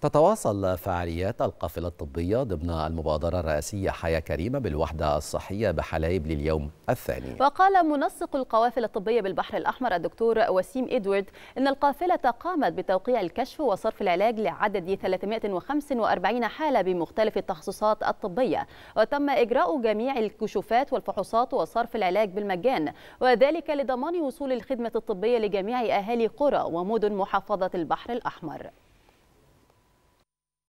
تتواصل فعاليات القافلة الطبية ضمن المبادرة الرئاسية حياة كريمة بالوحدة الصحية بحلايب لليوم الثاني وقال منسق القوافل الطبية بالبحر الأحمر الدكتور وسيم إدوارد أن القافلة قامت بتوقيع الكشف وصرف العلاج لعدد 345 حالة بمختلف التخصصات الطبية وتم إجراء جميع الكشوفات والفحوصات وصرف العلاج بالمجان وذلك لضمان وصول الخدمة الطبية لجميع أهالي قرى ومدن محافظة البحر الأحمر